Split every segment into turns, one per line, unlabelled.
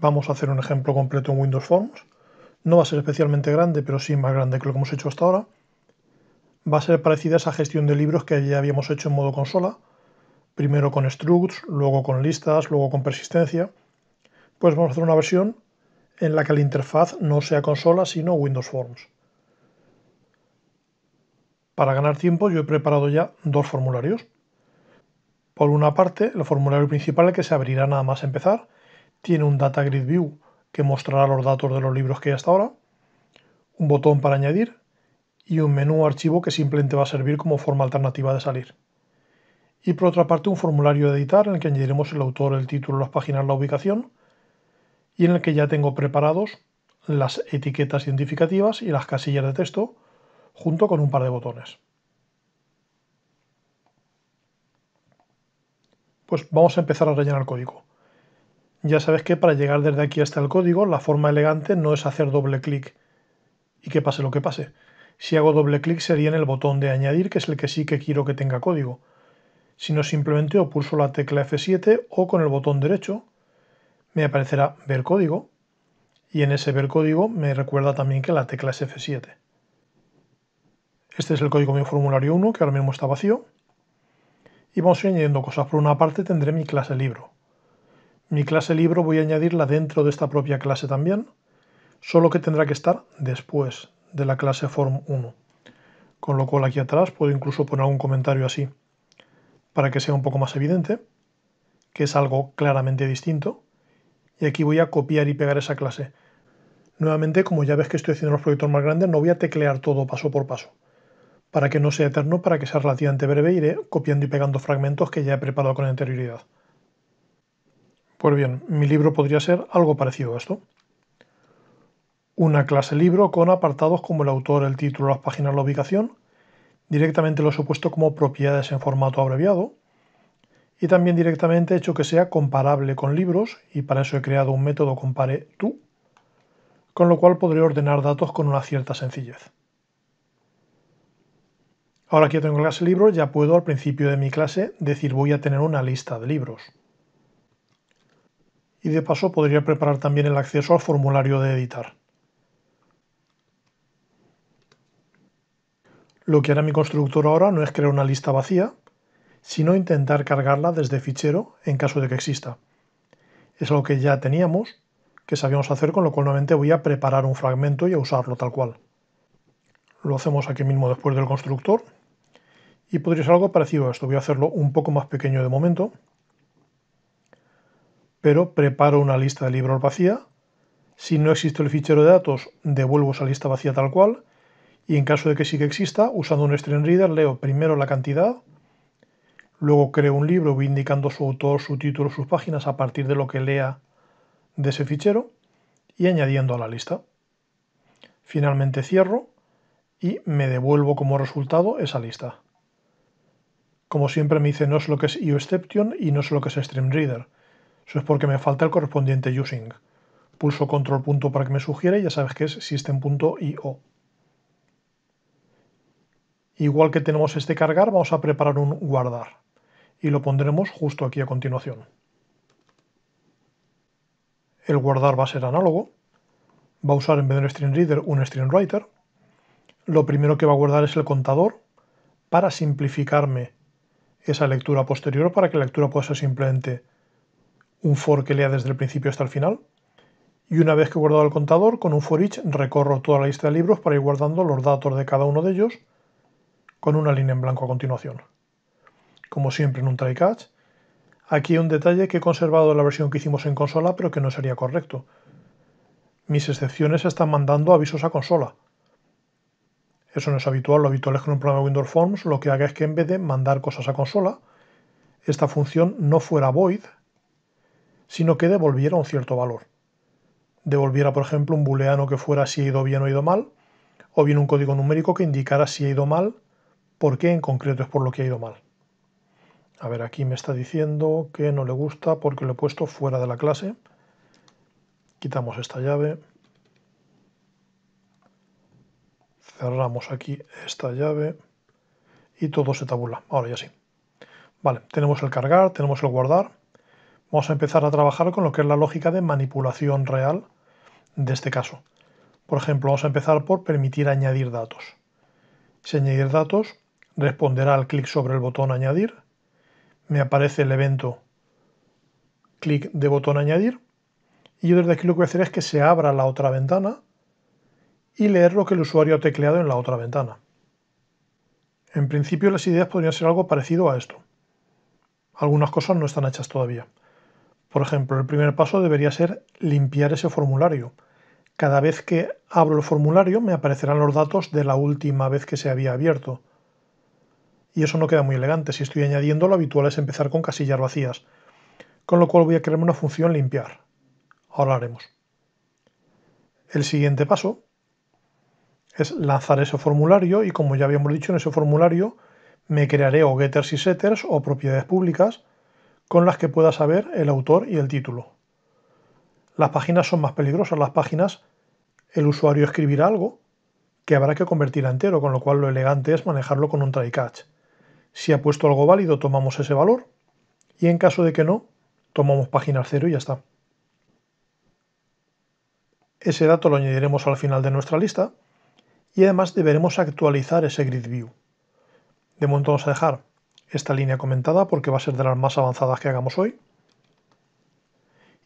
Vamos a hacer un ejemplo completo en Windows Forms. No va a ser especialmente grande, pero sí más grande que lo que hemos hecho hasta ahora. Va a ser parecida a esa gestión de libros que ya habíamos hecho en modo consola. Primero con structs, luego con listas, luego con persistencia. Pues vamos a hacer una versión en la que la interfaz no sea consola, sino Windows Forms. Para ganar tiempo yo he preparado ya dos formularios. Por una parte, el formulario principal que se abrirá nada más empezar tiene un Data Grid View que mostrará los datos de los libros que hay hasta ahora, un botón para añadir y un menú archivo que simplemente va a servir como forma alternativa de salir. Y por otra parte un formulario de editar en el que añadiremos el autor, el título, las páginas, la ubicación y en el que ya tengo preparados las etiquetas identificativas y las casillas de texto junto con un par de botones. Pues vamos a empezar a rellenar el código. Ya sabes que para llegar desde aquí hasta el código, la forma elegante no es hacer doble clic y que pase lo que pase. Si hago doble clic sería en el botón de añadir, que es el que sí que quiero que tenga código, sino simplemente o pulso la tecla F7 o con el botón derecho me aparecerá ver código y en ese ver código me recuerda también que la tecla es F7. Este es el código de mi formulario 1 que ahora mismo está vacío y vamos añadiendo cosas. Por una parte tendré mi clase libro. Mi clase libro voy a añadirla dentro de esta propia clase también, solo que tendrá que estar después de la clase form 1. Con lo cual aquí atrás puedo incluso poner un comentario así para que sea un poco más evidente, que es algo claramente distinto. Y aquí voy a copiar y pegar esa clase. Nuevamente, como ya ves que estoy haciendo los proyectos más grandes, no voy a teclear todo paso por paso. Para que no sea eterno, para que sea relativamente breve, iré copiando y pegando fragmentos que ya he preparado con anterioridad. Pues bien, mi libro podría ser algo parecido a esto. Una clase libro con apartados como el autor, el título, las páginas, la ubicación, directamente los he puesto como propiedades en formato abreviado y también directamente he hecho que sea comparable con libros y para eso he creado un método compare tú, con lo cual podré ordenar datos con una cierta sencillez. Ahora que yo tengo clase libro, ya puedo al principio de mi clase decir voy a tener una lista de libros y de paso podría preparar también el acceso al formulario de editar. Lo que hará mi constructor ahora no es crear una lista vacía, sino intentar cargarla desde fichero en caso de que exista. Es algo que ya teníamos, que sabíamos hacer, con lo cual nuevamente voy a preparar un fragmento y a usarlo tal cual. Lo hacemos aquí mismo después del constructor, y podría ser algo parecido a esto. Voy a hacerlo un poco más pequeño de momento, pero preparo una lista de libros vacía. Si no existe el fichero de datos, devuelvo esa lista vacía tal cual. Y en caso de que sí que exista, usando un stream reader, leo primero la cantidad, luego creo un libro, voy indicando su autor, su título, sus páginas a partir de lo que lea de ese fichero y añadiendo a la lista. Finalmente cierro y me devuelvo como resultado esa lista. Como siempre me dice no es lo que es IOException y no es lo que es stream reader. Eso es porque me falta el correspondiente using. Pulso control punto para que me sugiere, ya sabes que es system.io. Igual que tenemos este cargar, vamos a preparar un guardar y lo pondremos justo aquí a continuación. El guardar va a ser análogo. Va a usar en vez de un string reader un string writer. Lo primero que va a guardar es el contador para simplificarme esa lectura posterior para que la lectura pueda ser simplemente un for que lea desde el principio hasta el final. Y una vez que he guardado el contador, con un for each recorro toda la lista de libros para ir guardando los datos de cada uno de ellos con una línea en blanco a continuación. Como siempre en un try catch, aquí hay un detalle que he conservado de la versión que hicimos en consola pero que no sería correcto. Mis excepciones están mandando avisos a consola. Eso no es habitual, lo habitual es que en un programa de Windows Forms lo que haga es que en vez de mandar cosas a consola, esta función no fuera void, sino que devolviera un cierto valor. Devolviera, por ejemplo, un booleano que fuera si ha ido bien o ha ido mal, o bien un código numérico que indicara si ha ido mal, por qué en concreto es por lo que ha ido mal. A ver, aquí me está diciendo que no le gusta porque lo he puesto fuera de la clase. Quitamos esta llave. Cerramos aquí esta llave. Y todo se tabula. Ahora ya sí. Vale, tenemos el cargar, tenemos el guardar. Vamos a empezar a trabajar con lo que es la lógica de manipulación real de este caso. Por ejemplo, vamos a empezar por permitir añadir datos. Si añadir datos, responderá al clic sobre el botón añadir. Me aparece el evento clic de botón añadir. Y yo desde aquí lo que voy a hacer es que se abra la otra ventana y leer lo que el usuario ha tecleado en la otra ventana. En principio las ideas podrían ser algo parecido a esto. Algunas cosas no están hechas todavía. Por ejemplo, el primer paso debería ser limpiar ese formulario. Cada vez que abro el formulario me aparecerán los datos de la última vez que se había abierto. Y eso no queda muy elegante. Si estoy añadiendo, lo habitual es empezar con casillas vacías. Con lo cual voy a crearme una función limpiar. Ahora lo haremos. El siguiente paso es lanzar ese formulario y como ya habíamos dicho en ese formulario me crearé o getters y setters o propiedades públicas con las que pueda saber el autor y el título. Las páginas son más peligrosas, las páginas el usuario escribirá algo que habrá que convertir a entero, con lo cual lo elegante es manejarlo con un try catch. Si ha puesto algo válido, tomamos ese valor y en caso de que no, tomamos página cero y ya está. Ese dato lo añadiremos al final de nuestra lista y además deberemos actualizar ese grid view. De momento vamos a dejar esta línea comentada porque va a ser de las más avanzadas que hagamos hoy.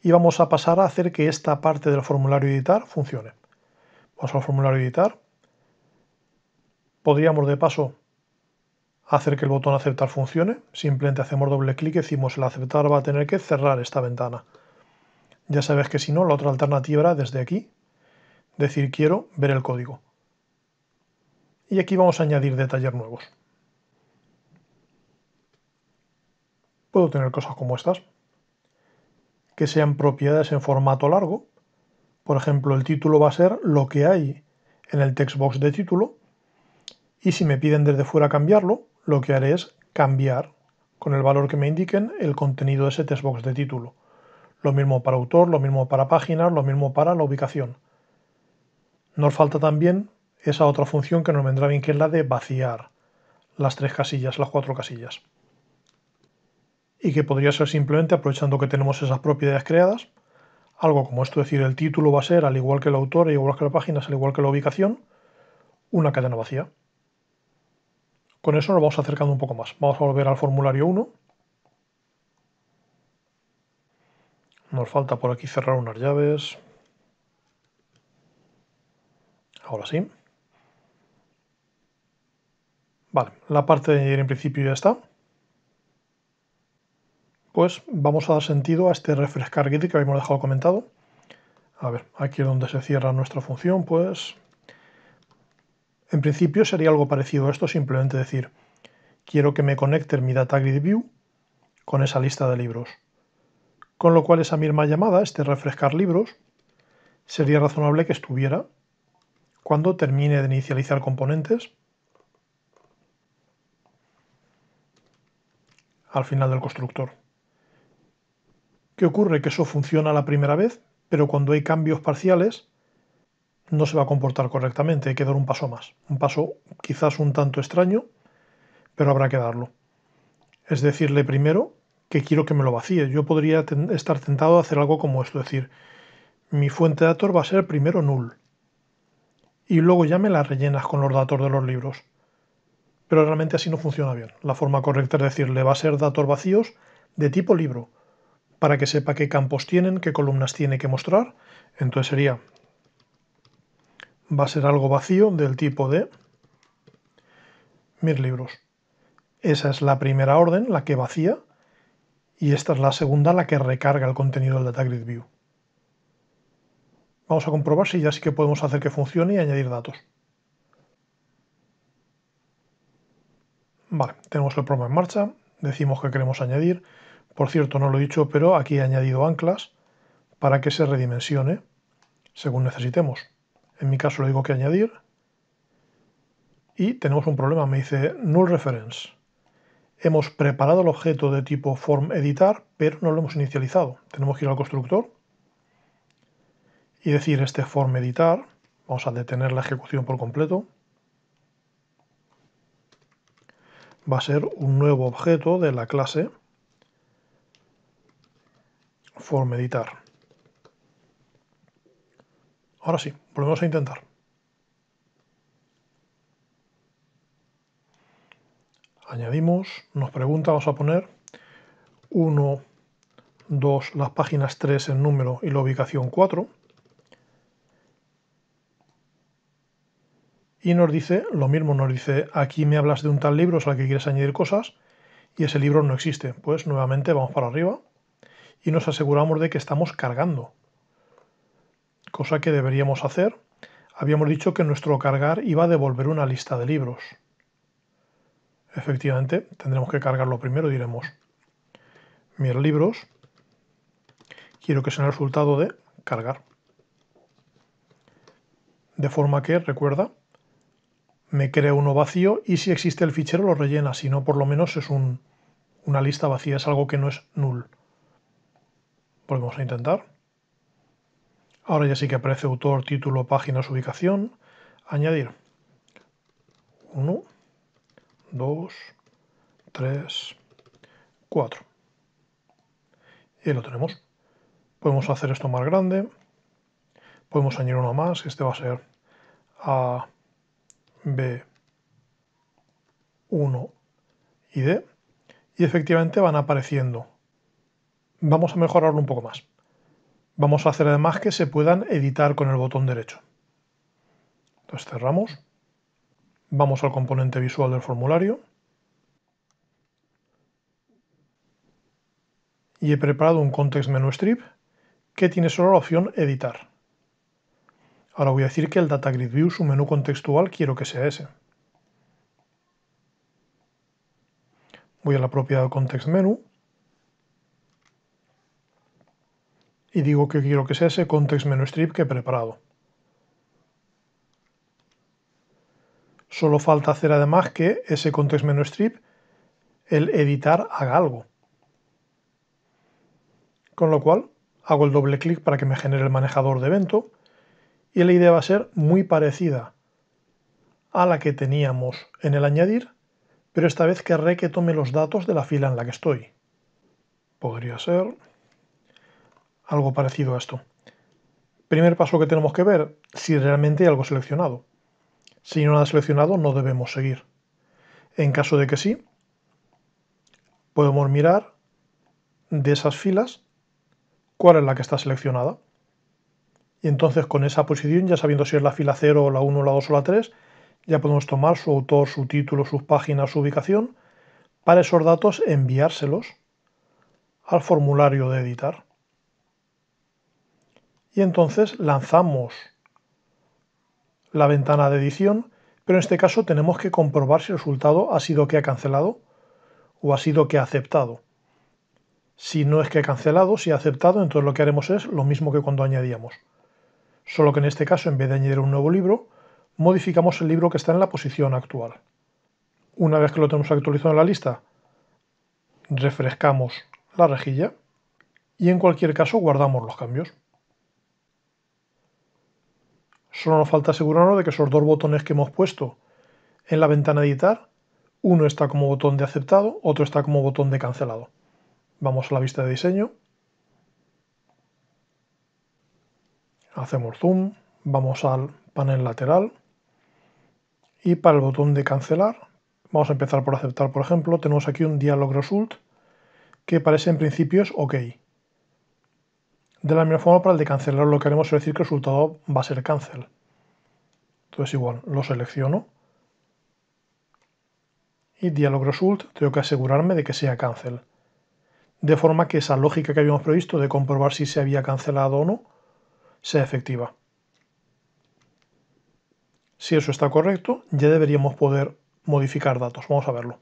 Y vamos a pasar a hacer que esta parte del formulario editar funcione. Vamos al formulario editar. Podríamos de paso hacer que el botón aceptar funcione. Simplemente hacemos doble clic y decimos el aceptar va a tener que cerrar esta ventana. Ya sabes que si no, la otra alternativa era desde aquí decir quiero ver el código. Y aquí vamos a añadir detalles nuevos. puedo tener cosas como estas, que sean propiedades en formato largo. Por ejemplo, el título va a ser lo que hay en el textbox de título. Y si me piden desde fuera cambiarlo, lo que haré es cambiar con el valor que me indiquen el contenido de ese textbox de título. Lo mismo para autor, lo mismo para páginas, lo mismo para la ubicación. Nos falta también esa otra función que nos vendrá bien, que es la de vaciar las tres casillas, las cuatro casillas y que podría ser simplemente aprovechando que tenemos esas propiedades creadas, algo como esto, es decir, el título va a ser al igual que el autor, al igual que la página, al igual que la ubicación, una cadena vacía. Con eso nos vamos acercando un poco más. Vamos a volver al formulario 1. Nos falta por aquí cerrar unas llaves. Ahora sí. Vale, la parte de añadir en principio ya está pues vamos a dar sentido a este refrescar grid que habíamos dejado comentado. A ver, aquí es donde se cierra nuestra función, pues... En principio sería algo parecido a esto, simplemente decir, quiero que me conecte mi data grid view con esa lista de libros. Con lo cual esa misma llamada, este refrescar libros, sería razonable que estuviera cuando termine de inicializar componentes al final del constructor. ¿Qué ocurre? Que eso funciona la primera vez, pero cuando hay cambios parciales no se va a comportar correctamente, hay que dar un paso más. Un paso quizás un tanto extraño, pero habrá que darlo. Es decirle primero que quiero que me lo vacíe. Yo podría estar tentado a hacer algo como esto, es decir, mi fuente de datos va a ser primero null. Y luego ya me la rellenas con los datos de los libros. Pero realmente así no funciona bien. La forma correcta es decirle va a ser datos vacíos de tipo libro para que sepa qué campos tienen, qué columnas tiene que mostrar. Entonces sería, va a ser algo vacío del tipo de mis libros. Esa es la primera orden, la que vacía, y esta es la segunda, la que recarga el contenido del Grid View. Vamos a comprobar si ya sí que podemos hacer que funcione y añadir datos. Vale, tenemos el programa en marcha, decimos que queremos añadir, por cierto, no lo he dicho, pero aquí he añadido anclas para que se redimensione según necesitemos. En mi caso le digo que añadir y tenemos un problema, me dice null reference. Hemos preparado el objeto de tipo form editar, pero no lo hemos inicializado. Tenemos que ir al constructor y decir este form editar, vamos a detener la ejecución por completo. Va a ser un nuevo objeto de la clase formeditar meditar. Ahora sí, volvemos a intentar. Añadimos, nos pregunta, vamos a poner 1, 2, las páginas 3 en número y la ubicación 4. Y nos dice, lo mismo nos dice, aquí me hablas de un tal libro o al que quieres añadir cosas y ese libro no existe. Pues nuevamente vamos para arriba, y nos aseguramos de que estamos cargando. Cosa que deberíamos hacer. Habíamos dicho que nuestro cargar iba a devolver una lista de libros. Efectivamente, tendremos que cargarlo primero, diremos mis libros. Quiero que sea el resultado de cargar. De forma que, recuerda, me crea uno vacío y si existe el fichero lo rellena, si no por lo menos es una lista vacía, es algo que no es null. Podemos intentar. Ahora ya sí que aparece autor, título, páginas, ubicación. Añadir. 1, 2, 3, 4. Y ahí lo tenemos. Podemos hacer esto más grande. Podemos añadir uno más. Este va a ser A, B, 1 y D. Y efectivamente van apareciendo vamos a mejorarlo un poco más. Vamos a hacer además que se puedan editar con el botón derecho. Entonces cerramos. Vamos al componente visual del formulario. Y he preparado un context menu strip que tiene solo la opción editar. Ahora voy a decir que el data view, su menú contextual, quiero que sea ese. Voy a la propiedad context menu y digo que quiero que sea ese context-strip que he preparado. Solo falta hacer además que ese context-strip, el editar, haga algo. Con lo cual, hago el doble clic para que me genere el manejador de evento y la idea va a ser muy parecida a la que teníamos en el añadir, pero esta vez querré que tome los datos de la fila en la que estoy. Podría ser algo parecido a esto. Primer paso que tenemos que ver, si realmente hay algo seleccionado. Si no nada seleccionado, no debemos seguir. En caso de que sí, podemos mirar de esas filas cuál es la que está seleccionada. Y entonces con esa posición, ya sabiendo si es la fila 0, la 1, la 2 o la 3, ya podemos tomar su autor, su título, sus páginas, su ubicación, para esos datos enviárselos al formulario de editar y entonces lanzamos la ventana de edición, pero en este caso tenemos que comprobar si el resultado ha sido que ha cancelado o ha sido que ha aceptado. Si no es que ha cancelado, si ha aceptado, entonces lo que haremos es lo mismo que cuando añadíamos. Solo que en este caso, en vez de añadir un nuevo libro, modificamos el libro que está en la posición actual. Una vez que lo tenemos actualizado en la lista, refrescamos la rejilla y en cualquier caso guardamos los cambios. Solo nos falta asegurarnos de que esos dos botones que hemos puesto en la ventana editar, uno está como botón de aceptado, otro está como botón de cancelado. Vamos a la vista de diseño. Hacemos zoom, vamos al panel lateral y para el botón de cancelar, vamos a empezar por aceptar por ejemplo, tenemos aquí un dialog result que parece en principio es OK. De la misma forma, para el de cancelar lo que haremos es decir que el resultado va a ser cancel. Entonces igual, lo selecciono y dialog result tengo que asegurarme de que sea cancel. De forma que esa lógica que habíamos previsto de comprobar si se había cancelado o no, sea efectiva. Si eso está correcto, ya deberíamos poder modificar datos. Vamos a verlo.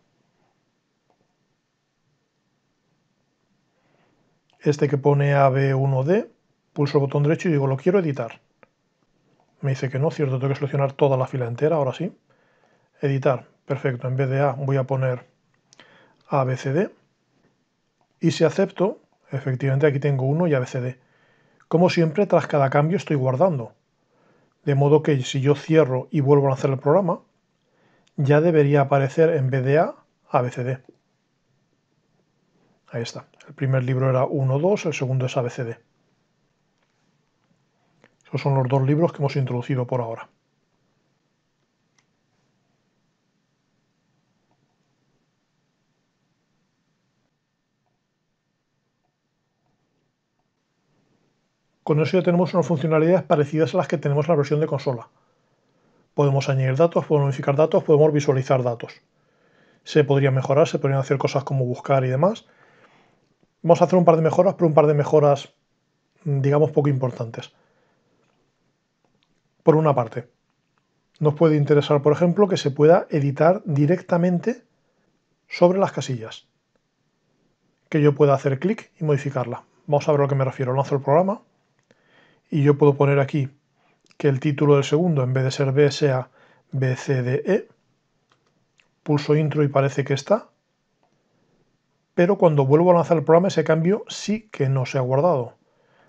este que pone AB1D, pulso el botón derecho y digo, lo quiero editar. Me dice que no, cierto, tengo que seleccionar toda la fila entera, ahora sí. Editar, perfecto, en vez de A voy a poner ABCD. Y si acepto, efectivamente aquí tengo 1 y ABCD. Como siempre, tras cada cambio estoy guardando. De modo que si yo cierro y vuelvo a lanzar el programa, ya debería aparecer en vez de A, ABCD. Ahí está. El primer libro era 1-2, el segundo es ABCD. Esos son los dos libros que hemos introducido por ahora. Con eso ya tenemos unas funcionalidades parecidas a las que tenemos en la versión de consola. Podemos añadir datos, podemos modificar datos, podemos visualizar datos. Se podría mejorar, se podrían hacer cosas como buscar y demás, Vamos a hacer un par de mejoras, pero un par de mejoras, mm, digamos, poco importantes. Por una parte, nos puede interesar, por ejemplo, que se pueda editar directamente sobre las casillas. Que yo pueda hacer clic y modificarla. Vamos a ver a lo que me refiero. Lanzo el programa y yo puedo poner aquí que el título del segundo, en vez de ser B, sea E. Pulso intro y parece que está pero cuando vuelvo a lanzar el programa ese cambio sí que no se ha guardado.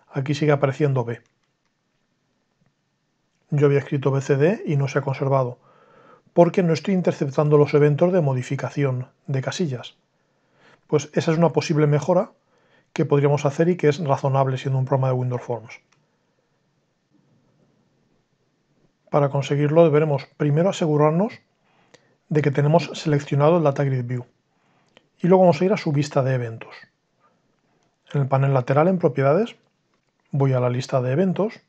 Aquí sigue apareciendo B. Yo había escrito BCD y no se ha conservado, porque no estoy interceptando los eventos de modificación de casillas. Pues esa es una posible mejora que podríamos hacer y que es razonable siendo un programa de Windows Forms. Para conseguirlo deberemos primero asegurarnos de que tenemos seleccionado el Data Grid View y luego vamos a ir a su vista de eventos. En el panel lateral en propiedades voy a la lista de eventos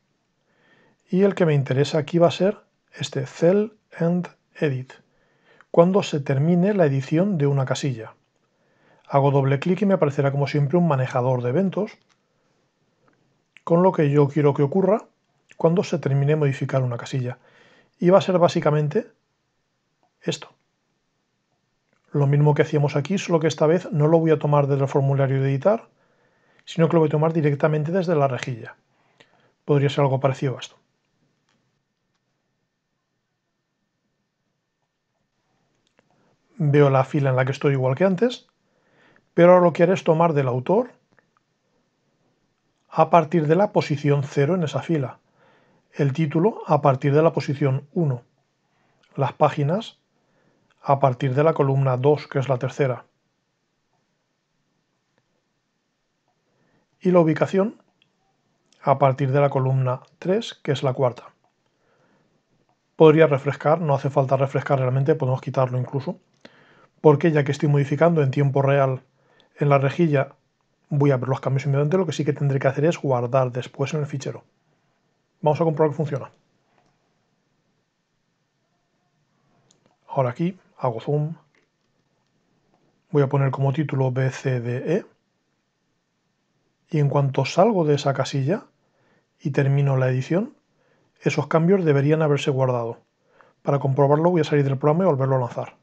y el que me interesa aquí va a ser este Cell and Edit, cuando se termine la edición de una casilla. Hago doble clic y me aparecerá como siempre un manejador de eventos, con lo que yo quiero que ocurra cuando se termine modificar una casilla. Y va a ser básicamente esto. Lo mismo que hacíamos aquí, solo que esta vez no lo voy a tomar desde el formulario de editar, sino que lo voy a tomar directamente desde la rejilla. Podría ser algo parecido a esto. Veo la fila en la que estoy igual que antes, pero ahora lo que haré es tomar del autor a partir de la posición 0 en esa fila, el título a partir de la posición 1, las páginas a partir de la columna 2, que es la tercera. Y la ubicación a partir de la columna 3, que es la cuarta. Podría refrescar, no hace falta refrescar realmente, podemos quitarlo incluso, porque ya que estoy modificando en tiempo real en la rejilla, voy a ver los cambios inmediatamente, lo que sí que tendré que hacer es guardar después en el fichero. Vamos a comprobar que funciona. Ahora aquí hago zoom, voy a poner como título BCDE y en cuanto salgo de esa casilla y termino la edición, esos cambios deberían haberse guardado. Para comprobarlo voy a salir del programa y volverlo a lanzar.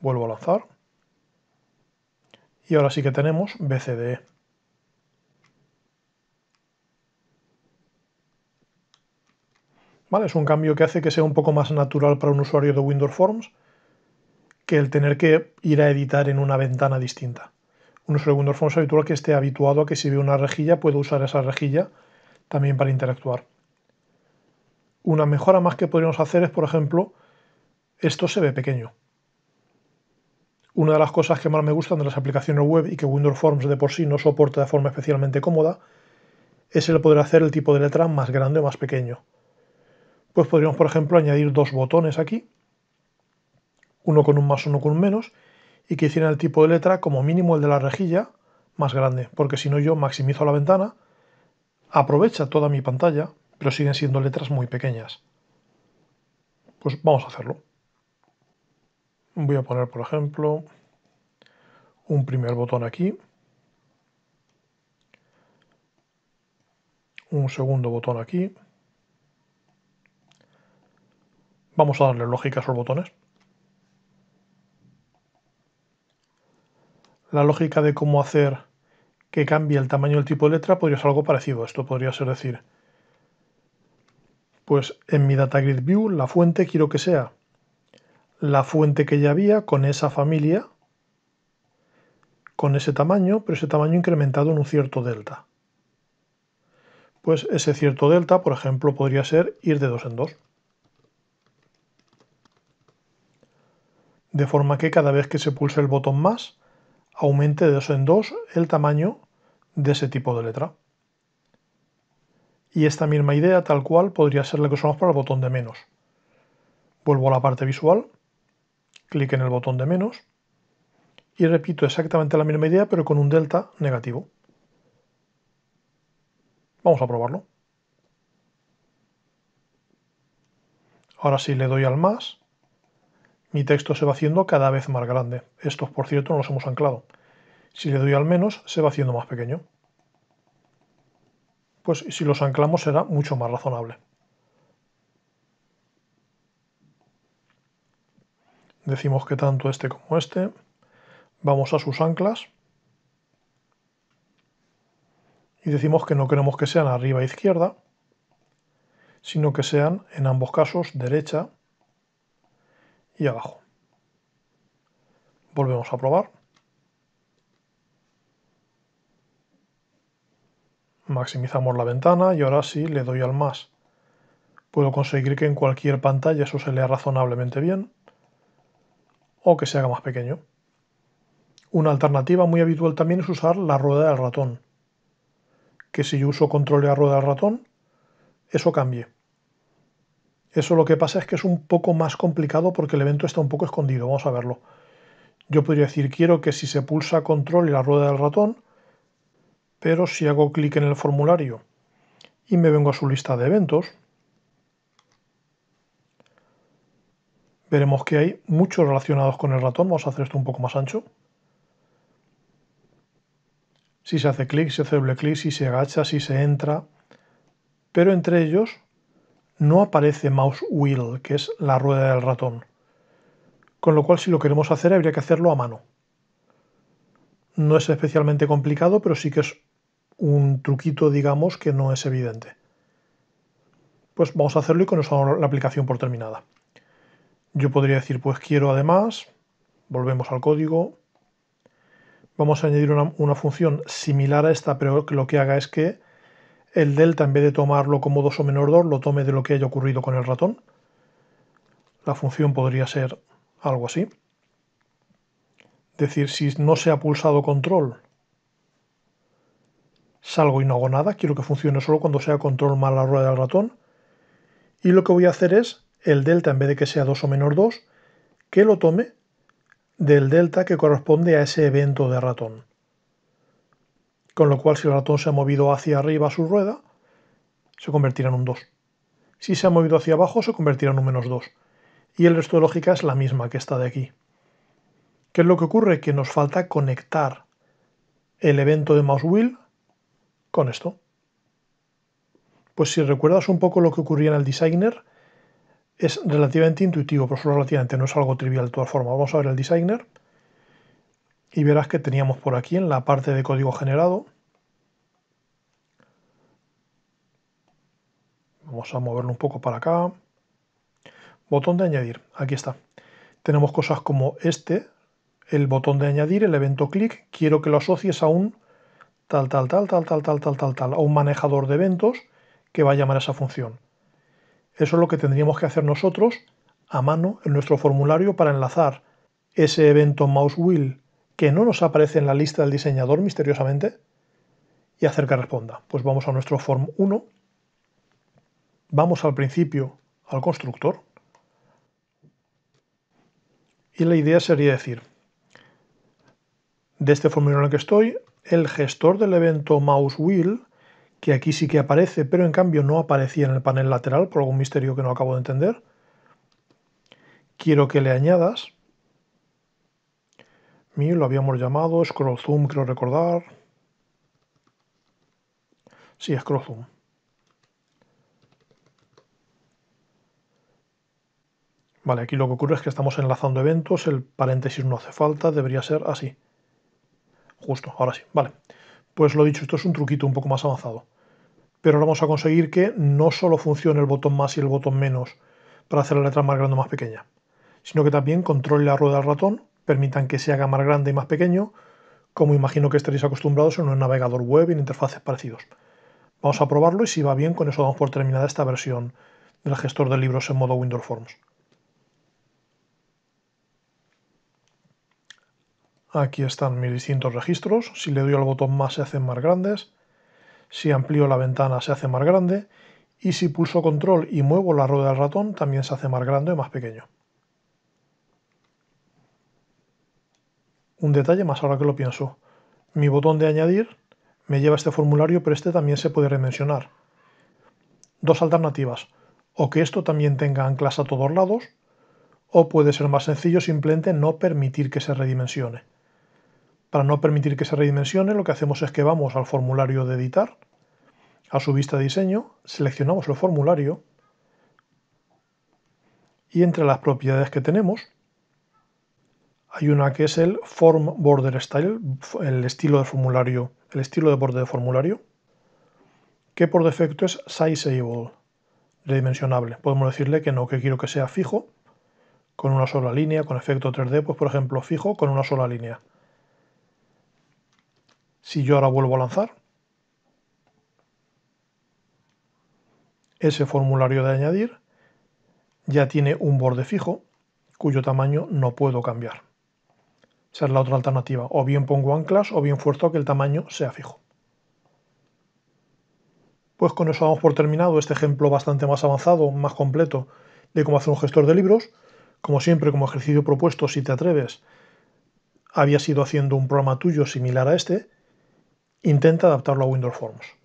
Vuelvo a lanzar. Y ahora sí que tenemos BCDE. Es un cambio que hace que sea un poco más natural para un usuario de Windows Forms que el tener que ir a editar en una ventana distinta. Un usuario de Windows Forms habitual que esté habituado a que si ve una rejilla puede usar esa rejilla también para interactuar. Una mejora más que podríamos hacer es, por ejemplo, esto se ve pequeño. Una de las cosas que más me gustan de las aplicaciones web y que Windows Forms de por sí no soporta de forma especialmente cómoda es el poder hacer el tipo de letra más grande o más pequeño pues podríamos, por ejemplo, añadir dos botones aquí, uno con un más, uno con un menos, y que hicieran el tipo de letra como mínimo el de la rejilla más grande, porque si no yo maximizo la ventana, aprovecha toda mi pantalla, pero siguen siendo letras muy pequeñas. Pues vamos a hacerlo. Voy a poner, por ejemplo, un primer botón aquí, un segundo botón aquí, Vamos a darle lógica a esos botones. La lógica de cómo hacer que cambie el tamaño del tipo de letra podría ser algo parecido. Esto podría ser decir, pues en mi data grid view la fuente quiero que sea la fuente que ya había con esa familia, con ese tamaño, pero ese tamaño incrementado en un cierto delta. Pues ese cierto delta, por ejemplo, podría ser ir de dos en dos de forma que cada vez que se pulse el botón más, aumente de 2 en dos el tamaño de ese tipo de letra. Y esta misma idea tal cual podría ser la que usamos para el botón de menos. Vuelvo a la parte visual, clic en el botón de menos y repito exactamente la misma idea pero con un delta negativo. Vamos a probarlo. Ahora si le doy al más, mi texto se va haciendo cada vez más grande. Estos, por cierto, no los hemos anclado. Si le doy al menos, se va haciendo más pequeño. Pues si los anclamos será mucho más razonable. Decimos que tanto este como este. Vamos a sus anclas. Y decimos que no queremos que sean arriba e izquierda, sino que sean en ambos casos derecha y abajo. Volvemos a probar. Maximizamos la ventana y ahora sí le doy al más. Puedo conseguir que en cualquier pantalla eso se lea razonablemente bien o que se haga más pequeño. Una alternativa muy habitual también es usar la rueda del ratón. Que si yo uso control de la rueda del ratón, eso cambie. Eso lo que pasa es que es un poco más complicado porque el evento está un poco escondido. Vamos a verlo. Yo podría decir, quiero que si se pulsa control y la rueda del ratón, pero si hago clic en el formulario y me vengo a su lista de eventos, veremos que hay muchos relacionados con el ratón. Vamos a hacer esto un poco más ancho. Si se hace clic, si se hace doble clic, si se agacha, si se entra. Pero entre ellos no aparece mouse wheel, que es la rueda del ratón. Con lo cual, si lo queremos hacer, habría que hacerlo a mano. No es especialmente complicado, pero sí que es un truquito, digamos, que no es evidente. Pues vamos a hacerlo y con eso la aplicación por terminada. Yo podría decir, pues quiero además, volvemos al código, vamos a añadir una, una función similar a esta, pero que lo que haga es que el delta, en vez de tomarlo como 2 o menor 2, lo tome de lo que haya ocurrido con el ratón. La función podría ser algo así. Es decir, si no se ha pulsado control, salgo y no hago nada. Quiero que funcione solo cuando sea control más la rueda del ratón. Y lo que voy a hacer es el delta, en vez de que sea 2 o menor 2, que lo tome del delta que corresponde a ese evento de ratón. Con lo cual, si el ratón se ha movido hacia arriba su rueda, se convertirá en un 2. Si se ha movido hacia abajo, se convertirá en un menos 2. Y el resto de lógica es la misma que está de aquí. ¿Qué es lo que ocurre? Que nos falta conectar el evento de mouse wheel con esto. Pues si recuerdas un poco lo que ocurría en el designer, es relativamente intuitivo, por solo relativamente, no es algo trivial de todas formas. Vamos a ver el designer y verás que teníamos por aquí en la parte de código generado vamos a moverlo un poco para acá botón de añadir, aquí está tenemos cosas como este el botón de añadir, el evento clic quiero que lo asocies a un tal, tal, tal, tal, tal, tal, tal, tal, tal a un manejador de eventos que va a llamar a esa función eso es lo que tendríamos que hacer nosotros a mano en nuestro formulario para enlazar ese evento mouse wheel que no nos aparece en la lista del diseñador misteriosamente y hacer que responda. Pues vamos a nuestro form 1, vamos al principio al constructor y la idea sería decir, de este formulario en el que estoy, el gestor del evento mouse wheel, que aquí sí que aparece, pero en cambio no aparecía en el panel lateral por algún misterio que no acabo de entender, quiero que le añadas lo habíamos llamado, scroll zoom creo recordar. Sí, scroll zoom. Vale, aquí lo que ocurre es que estamos enlazando eventos, el paréntesis no hace falta, debería ser así. Justo, ahora sí, vale. Pues lo dicho, esto es un truquito un poco más avanzado. Pero ahora vamos a conseguir que no solo funcione el botón más y el botón menos para hacer la letra más grande o más pequeña, sino que también controle la rueda del ratón permitan que se haga más grande y más pequeño, como imagino que estaréis acostumbrados en un navegador web y en interfaces parecidos. Vamos a probarlo y si va bien, con eso damos por terminada esta versión del gestor de libros en modo Windows Forms. Aquí están mis distintos registros. Si le doy al botón más se hacen más grandes. Si amplío la ventana se hace más grande. Y si pulso control y muevo la rueda del ratón también se hace más grande y más pequeño. Un detalle más ahora que lo pienso. Mi botón de añadir me lleva a este formulario, pero este también se puede redimensionar. Dos alternativas. O que esto también tenga anclas a todos lados, o puede ser más sencillo simplemente no permitir que se redimensione. Para no permitir que se redimensione, lo que hacemos es que vamos al formulario de editar, a su vista de diseño, seleccionamos el formulario y entre las propiedades que tenemos, hay una que es el Form Border Style, el estilo de formulario, el estilo de borde de formulario, que por defecto es Sizeable, redimensionable. Podemos decirle que no, que quiero que sea fijo, con una sola línea, con efecto 3D, pues por ejemplo fijo con una sola línea. Si yo ahora vuelvo a lanzar, ese formulario de añadir ya tiene un borde fijo cuyo tamaño no puedo cambiar. Esa la otra alternativa. O bien pongo anclas o bien fuerzo que el tamaño sea fijo. Pues con eso vamos por terminado este ejemplo bastante más avanzado, más completo, de cómo hacer un gestor de libros. Como siempre, como ejercicio propuesto, si te atreves, habías sido haciendo un programa tuyo similar a este, intenta adaptarlo a Windows Forms.